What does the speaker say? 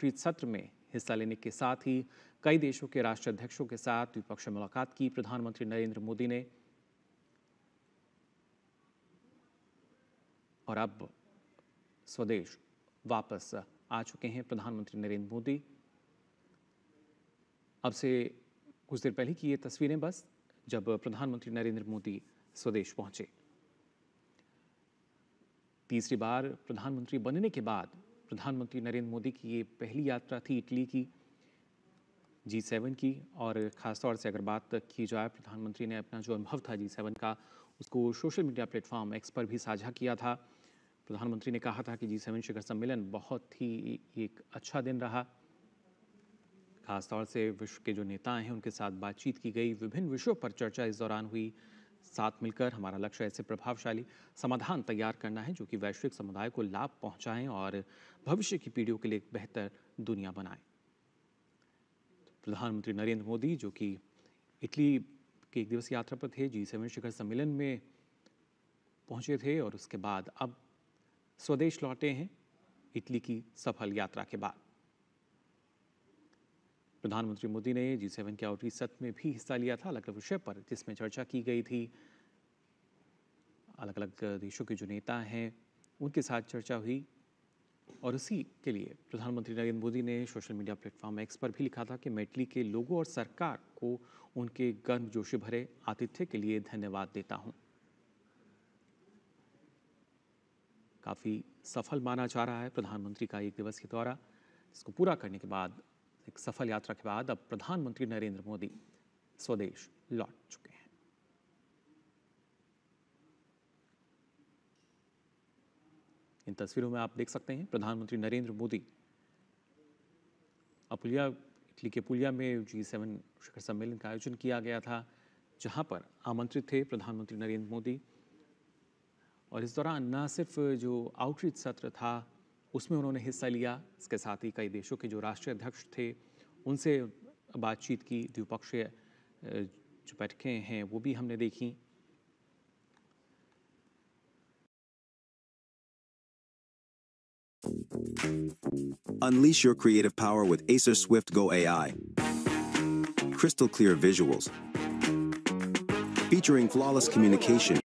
Treat सत्र में हिस्सा लेने के साथ ही कई देशों के राष्ट्राध्यक्षों के साथ द्विपक्षीय मुलाकात की प्रधानमंत्री नरेंद्र मोदी ने और अब स्वदेश वापस आ चुके हैं प्रधानमंत्री नरेंद्र मोदी अब से कुछ देर पहले की ये तस्वीरें बस जब प्रधानमंत्री नरेंद्र मोदी स्वदेश पहुंचे तीसरी बार प्रधानमंत्री बनने के बाद प्रधानमंत्री नरेंद्र मोदी की ये पहली यात्रा थी इटली की जी सेवन की और ख़ासतौर से अगर बात की जाए प्रधानमंत्री ने अपना जो अनुभव था जी सेवन का उसको सोशल मीडिया प्लेटफॉर्म एक्स पर भी साझा किया था प्रधानमंत्री ने कहा था कि जी सेवन शिखर सम्मेलन बहुत ही एक अच्छा दिन रहा खासतौर से विश्व के जो नेता हैं उनके साथ बातचीत की गई विभिन्न विषयों पर चर्चा इस दौरान हुई साथ मिलकर हमारा लक्ष्य ऐसे प्रभावशाली समाधान तैयार करना है जो कि वैश्विक समुदाय को लाभ पहुंचाएं और भविष्य की पीढ़ियों के लिए एक बेहतर दुनिया बनाएं प्रधानमंत्री नरेंद्र मोदी जो कि इटली के एक दिवसीय यात्रा पर थे जी सेवन शिखर सम्मेलन में पहुंचे थे और उसके बाद अब स्वदेश लौटे हैं इटली की सफल यात्रा के बाद प्रधानमंत्री मोदी ने जी सेवन के आउटरीच सत्र में भी हिस्सा लिया था अलग अलग विषय पर जिसमें चर्चा की गई थी अलग अलग देशों के जो नेता हैं उनके साथ चर्चा हुई और उसी के लिए प्रधानमंत्री नरेंद्र मोदी ने सोशल मीडिया प्लेटफॉर्म एक्स पर भी लिखा था कि मेटली के लोगों और सरकार को उनके गर्मजोशी भरे आतिथ्य के लिए धन्यवाद देता हूँ काफ़ी सफल माना जा रहा है प्रधानमंत्री का एक दिवस के दौरा इसको पूरा करने के बाद एक सफल यात्रा के बाद अब प्रधानमंत्री नरेंद्र मोदी स्वदेश लौट चुके हैं इन तस्वीरों में आप देख सकते हैं प्रधानमंत्री नरेंद्र मोदी अपुलिया इटली के पुलिया में जी सेवन शिखर सम्मेलन का आयोजन किया गया था जहां पर आमंत्रित थे प्रधानमंत्री नरेंद्र मोदी और इस दौरान न सिर्फ जो आउटरीच सत्र था उसमें उन्होंने हिस्सा लिया इसके साथ ही कई देशों के जो राष्ट्रीय अध्यक्ष थे उनसे बातचीत की द्विपक्षीय जो बैठकें हैं वो भी हमने देखी Unleash your creative power with Acer Swift Go AI. Crystal clear visuals. Featuring flawless communication